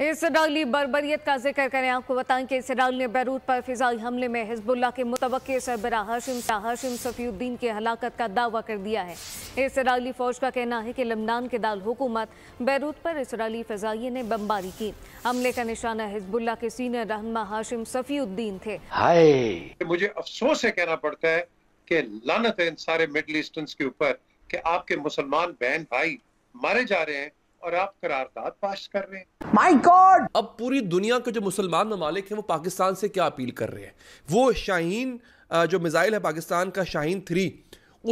Israeli बर्बरीत का जिक्र करें आपको बताएं कि इसराइल ने बैरूत पर फिजाई हमले में हिजबुल्ला के मुतवक़ सरबरा हाशिम हाशिम सफीउद्दीन की हलाकत का दावा कर दिया है इसराइली फ़ौज का कहना है कि लमनान के दाल हुकूमत बैरूत पर इसराइली फ़जाइये ने बमबारी की हमले का निशाना हिजबुल्ला के सीनियर रहनमा हाशिम सफीउद्दीन थे हाय मुझे अफसोस से कहना पड़ता है कि लानत है इन सारे मिडल ईस्टर्न के ऊपर कि आपके मुसलमान बहन भाई मारे जा रहे हैं और आप करारदाद पास कर रहे हैं माई गॉड अब पूरी दुनिया के जो मुसलमान ममालिक हैं वो पाकिस्तान से क्या अपील कर रहे हैं वो शाहीन जो मिज़ाइल है पाकिस्तान का शाहीन थ्री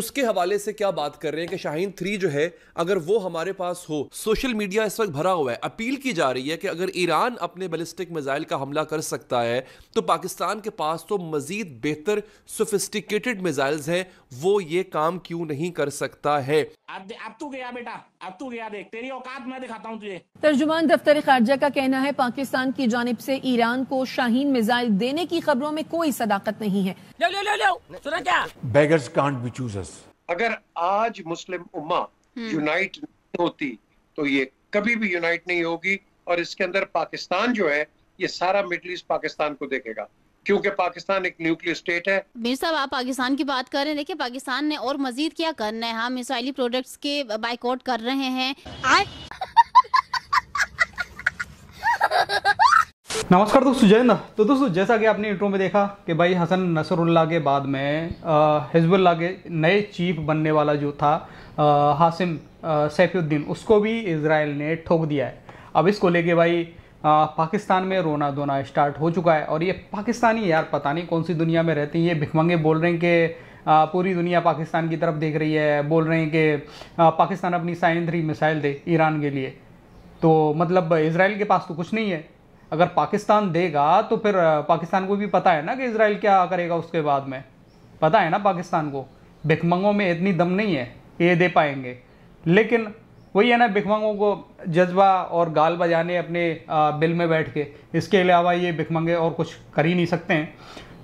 उसके हवाले से क्या बात कर रहे हैं कि शाहीन थ्री जो है अगर वो हमारे पास हो सोशल मीडिया इस वक्त भरा हुआ है अपील की जा रही है कि अगर ईरान अपने बैलिस्टिक मिसाइल का हमला कर सकता है तो पाकिस्तान के पास तो मजीद बेहतर सोफिस्टिकेटेड मिसाइल्स हैं वो ये काम क्यों नहीं कर सकता है दिखाता हूँ तर्जुमान दफ्तर खारजा का कहना है पाकिस्तान की जानब ऐसी ईरान को शाहीन मिजाइल देने की खबरों में कोई सदाकत नहीं है सुना क्या कांट बी चूज जीसस अगर आज मुस्लिम उम्मा यूनाइट हम्म। नहीं होती तो ये कभी भी यूनाइट नहीं होगी और इसके अंदर पाकिस्तान जो है ये सारा मिडल ईस्ट पाकिस्तान को देखेगा क्योंकि पाकिस्तान एक न्यूक्लियर स्टेट है मीर साहब आप पाकिस्तान की बात कर रहे हैं देखिए पाकिस्तान ने और मजीद क्या करना है हम इसराइली प्रोडक्ट्स के बाइकआउट कर रहे हैं नमस्कार दोस्तों जयंद तो दोस्तों जैसा कि आपने इंट्रो में देखा कि भाई हसन नसरुल्ला के बाद में हिजबुल्ला के नए चीफ बनने वाला जो था आ, हासिम सैफुद्दीन उसको भी इसराइल ने ठोक दिया है अब इसको लेके भाई आ, पाकिस्तान में रोना धोना स्टार्ट हो चुका है और ये पाकिस्तानी यार पता नहीं कौन सी दुनिया में रहती हैं ये भिखमंगे बोल रहे हैं कि पूरी दुनिया पाकिस्तान की तरफ देख रही है बोल रहे हैं कि पाकिस्तान अपनी साइन थ्री मिसाइल दे ईरान के लिए तो मतलब इसराइल के पास तो कुछ नहीं है अगर पाकिस्तान देगा तो फिर पाकिस्तान को भी पता है ना कि इसराइल क्या करेगा उसके बाद में पता है ना पाकिस्तान को भिकमंगों में इतनी दम नहीं है ये दे पाएंगे लेकिन वही है ना भिकमंगों को जज्बा और गाल बजाने अपने बिल में बैठ के इसके अलावा ये भिकमंगे और कुछ कर ही नहीं सकते हैं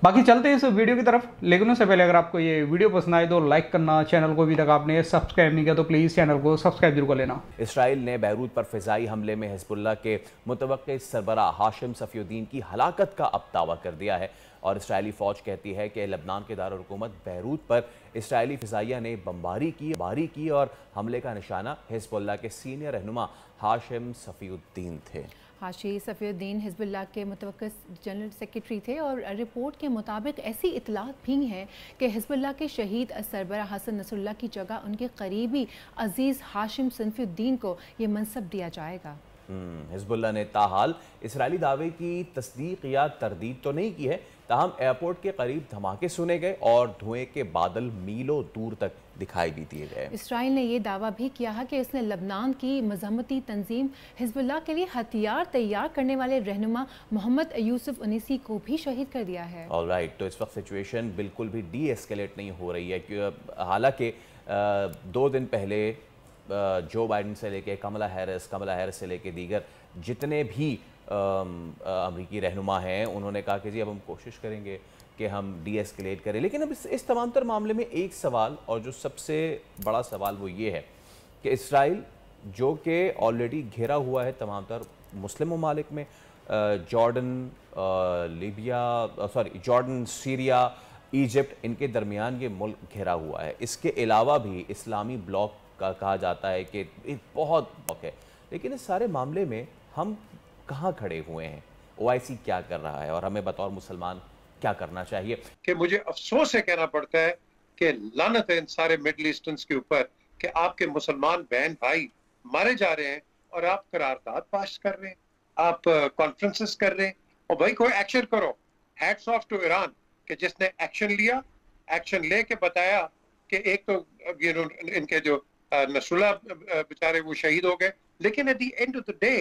बाकी चलते हैं इस वीडियो की तरफ लेकिन उससे पहले अगर आपको ये वीडियो पसंद आए तो लाइक करना चैनल को अभी तक आपने सब्सक्राइब नहीं किया तो प्लीज़ चैनल को सब्सक्राइब जरूर कर लेना इसराइल ने बैरूत पर फिजाई हमले में हिजबुल्ला के मुतव सरबरा हाशिम सफ़ीुद्दीन की हलाकत का अब दावा कर दिया है और इसराइली फ़ौज कहती है कि लबनान के दारकूमत बैरूत पर इसराइली फ़िज़ाइया ने बमबारी की बारी की और हमले का निशाना हिजबुल्ला के सीनियर रहनुमा हाशिम सफीउद्दीन थे हाशी सफ़ीद्दीन हिजबुल्ला के मुतव जनरल सेक्रेटरी थे और रिपोर्ट के मुताबिक ऐसी इतलात भी हैं कि हिजबुल्ला के शहीद सरबरा हसन नसरुल्ला की जगह उनके करीबी अजीज़ हाशिम सनफीद्दीन को ये मनसब दिया जाएगा हम्म, हिजबुल्ला ने ताहाल इसराइली दावे की तस्दीक या तरदीद तो नहीं की है तहम एयरपोर्ट के करीब धमाके सुने गए और धुएं के बादल मीलों दूर तक दिखाई भी दिए गए इसराइल ने यह दावा भी किया है कि उसने लबनान की मजम्मती तंजीम हिजबुल्ला के लिए हथियार तैयार करने वाले रहनुमा मोहम्मद यूसुफ उनीसी को भी शहीद कर दिया है ऑल right, तो इस वक्त सिचुएशन बिल्कुल भी डी एस्केलेट नहीं हो रही है हालांकि दो दिन पहले जो बाइडन से लेके कमला हैरिस कमला हैरिस से लेके दीगर जितने भी अमरीकी रहनुमा हैं उन्होंने कहा कि जी अब हम कोशिश करेंगे कि हम डी एस्केलेट करें लेकिन अब इस, इस तमाम तर मामले में एक सवाल और जो सबसे बड़ा सवाल वो ये है कि इसराइल जो कि ऑलरेडी घिरा हुआ है तमाम तर मुस्लिम ममालिक में Jordan Libya sorry Jordan Syria Egypt इनके दरमियान ये मुल्क घिरा हुआ है इसके अलावा भी इस्लामी ब्लॉक का कहा जाता है कि बहुत ब्लॉक है लेकिन इस सारे मामले में हम कहाँ खड़े हुए हैं ओ क्या कर रहा है और हमें बतौर मुसलमान क्या करना चाहिए कि मुझे अफसोस से कहना पड़ता है कि लानत है इन सारे मिडल ईस्टर्न के ऊपर कि आपके मुसलमान बहन भाई मारे जा रहे हैं और आप करारदाद पास कर रहे हैं आप कॉन्फ्रेंसिस कर रहे हैं और भाई कोई एक्शन करो हेड्स ऑफ टू ईरान कि जिसने एक्शन लिया एक्शन लेके बताया कि एक तो इनके जो नसुल्ला बेचारे वो शहीद हो गए लेकिन at the end of the day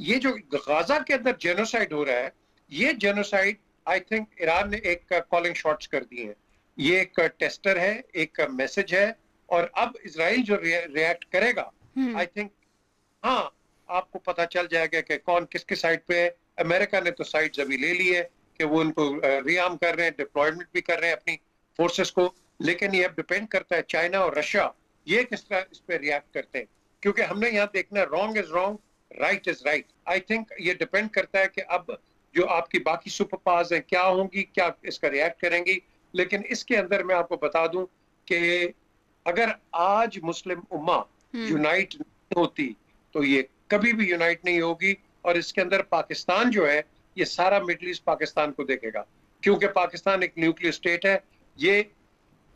ये जो गाजा के अंदर जेनोसाइड हो रहा है ये जेनोसाइड आई थिंक ईरान ने एक कॉलिंग शॉट्स कर दी है ये एक टेस्टर है एक मैसेज है और अब इसराइल जो रिएक्ट करेगा आई हम्म। थिंक हाँ आपको पता चल जाएगा कि कौन किसके साइड पे है अमेरिका ने तो साइड अभी ले ली है कि वो उनको रियाम कर रहे हैं डिप्लॉयमेंट भी कर रहे हैं अपनी फोर्सेस को लेकिन ये अब डिपेंड करता है चाइना और रशिया ये किस तरह इस पर रिएक्ट करते हैं क्योंकि हमने यहाँ देखना है wrong is wrong right is right I think ये डिपेंड करता है कि अब जो आपकी बाकी सुपर पावर्स हैं क्या होंगी क्या इसका रिएक्ट करेंगी लेकिन इसके अंदर मैं आपको बता दूं कि अगर आज मुस्लिम उम्मा यूनाइट हम्म। नहीं होती तो ये कभी भी यूनाइट नहीं होगी और इसके अंदर पाकिस्तान जो है ये सारा मिडल ईस्ट पाकिस्तान को देखेगा क्योंकि पाकिस्तान एक न्यूक्लियर स्टेट है ये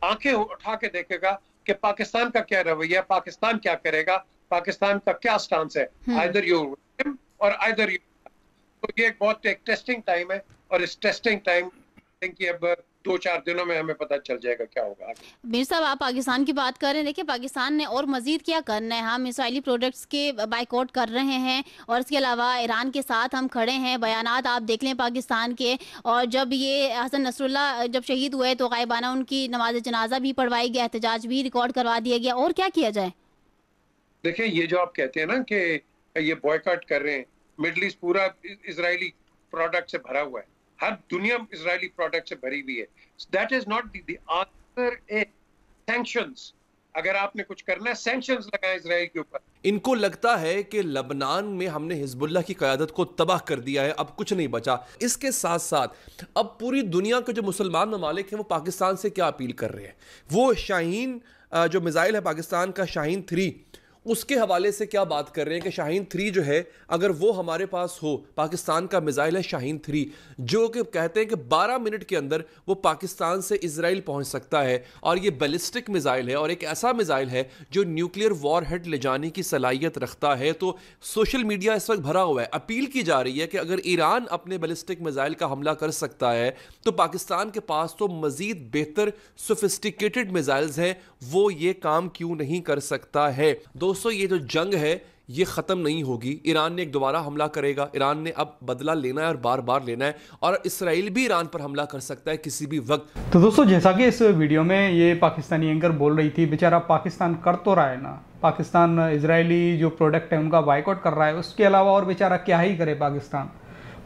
आंखें उठा के देखेगा कि पाकिस्तान का क्या रवैया पाकिस्तान क्या करेगा पाकिस्तान का क्या स्टांस है आइदर यू और आइदर यू तो ये एक बहुत एक टेस्टिंग टाइम है और इस टेस्टिंग टाइम कि अब दो चार दिनों में हमें पता चल जाएगा क्या होगा मीर साहब आप पाकिस्तान की बात कर रहे हैं देखिए पाकिस्तान ने और मजीद क्या करना है हम इसराइली प्रोडक्ट्स के बाइकआउट कर रहे हैं और इसके अलावा ईरान के साथ हम खड़े हैं बयान आप देख लें पाकिस्तान के और जब ये हसन नसरुल्ला जब शहीद हुए तो गायबाना उनकी नमाज जनाजा भी पढ़वाई गया एहतजाज भी रिकॉर्ड करवा दिया गया और क्या किया जाए देखें ये जो आप कहते हैं ना कि ये बॉयकाट कर रहे हैं मिडल ईस्ट पूरा इसराइली प्रोडक्ट से भरा हुआ है हर दुनिया इसराइली प्रोडक्ट से भरी हुई है that is not the answer is sanctions अगर आपने कुछ करना है सैंक्शंस लगाए इसराइल के ऊपर इनको लगता है कि लबनान में हमने हिजबुल्ला की क्यादत को तबाह कर दिया है अब कुछ नहीं बचा इसके साथ साथ अब पूरी दुनिया के जो मुसलमान ममालिक हैं वो पाकिस्तान से क्या अपील कर रहे हैं वो शाहीन जो मिसाइल है पाकिस्तान का शाहीन थ्री उसके हवाले से क्या बात कर रहे हैं कि शाहीन थ्री जो है अगर वो हमारे पास हो पाकिस्तान का मिज़ाइल है शाहीन थ्री जो कि कहते हैं कि 12 मिनट के अंदर वो पाकिस्तान से इसराइल पहुंच सकता है और ये बैलिस्टिक मिज़ाइल है और एक ऐसा मिज़ाइल है जो न्यूक्लियर वॉर हेड ले जाने की सलाहियत रखता है तो सोशल मीडिया इस वक्त भरा हुआ है अपील की जा रही है कि अगर ईरान अपने बैलिस्टिक मिज़ाइल का हमला कर सकता है तो पाकिस्तान के पास तो मज़ीद बेहतर सोफिस्टिकेटेड मिज़ाइल्स हैं वो ये काम क्यों नहीं कर सकता है दोस्तों दोस्तों ये जो जंग है ये ख़त्म नहीं होगी ईरान ने एक दोबारा हमला करेगा ईरान ने अब बदला लेना है और बार बार लेना है और इसराइल भी ईरान पर हमला कर सकता है किसी भी वक्त तो दोस्तों जैसा कि इस वीडियो में ये पाकिस्तानी एंकर बोल रही थी बेचारा पाकिस्तान कर तो रहा है ना पाकिस्तान इसराइली जो प्रोडक्ट है उनका बाइकआउट कर रहा है उसके अलावा और बेचारा क्या ही करे पाकिस्तान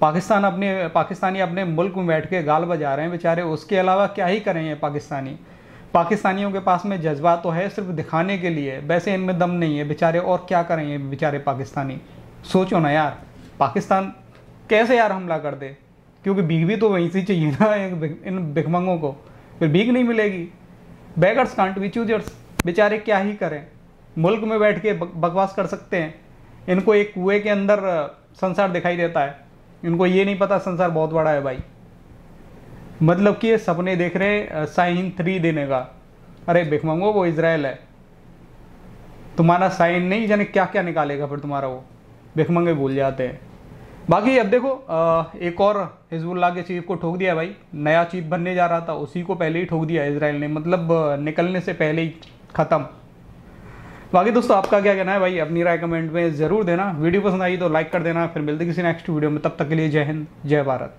पाकिस्तान अपने पाकिस्तानी अपने मुल्क में बैठ के गाल बजा रहे हैं बेचारे उसके अलावा क्या ही करेंगे पाकिस्तानी पाकिस्तानियों के पास में जज्बा तो है सिर्फ दिखाने के लिए वैसे इनमें दम नहीं है बेचारे और क्या करें ये बेचारे पाकिस्तानी सोचो ना यार पाकिस्तान कैसे यार हमला कर दे क्योंकि भीख भी तो वहीं से चाहिए ना इन भिखमंगों को फिर भीख नहीं मिलेगी बैगर्स कांट वी चूजर्स बेचारे क्या ही करें मुल्क में बैठ के बकवास कर सकते हैं इनको एक कुएं के अंदर संसार दिखाई देता है इनको ये नहीं पता संसार बहुत बड़ा है भाई मतलब कि ये सपने देख रहे हैं साइन थ्री देने का अरे भिकमंगो वो इसराइल है तुम्हारा साइन नहीं जाने क्या क्या निकालेगा फिर तुम्हारा वो भिकमंगे भूल जाते हैं बाकी अब देखो एक और हिजबुल्ला के चीफ को ठोक दिया भाई नया चीफ बनने जा रहा था उसी को पहले ही ठोक दिया इसराइल ने मतलब निकलने से पहले ही ख़त्म बाकी दोस्तों आपका क्या कहना है भाई अपनी राय कमेंट में ज़रूर देना वीडियो पसंद आई तो लाइक कर देना फिर मिलते किसी नेक्स्ट वीडियो में तब तक के लिए जय हिंद जय भारत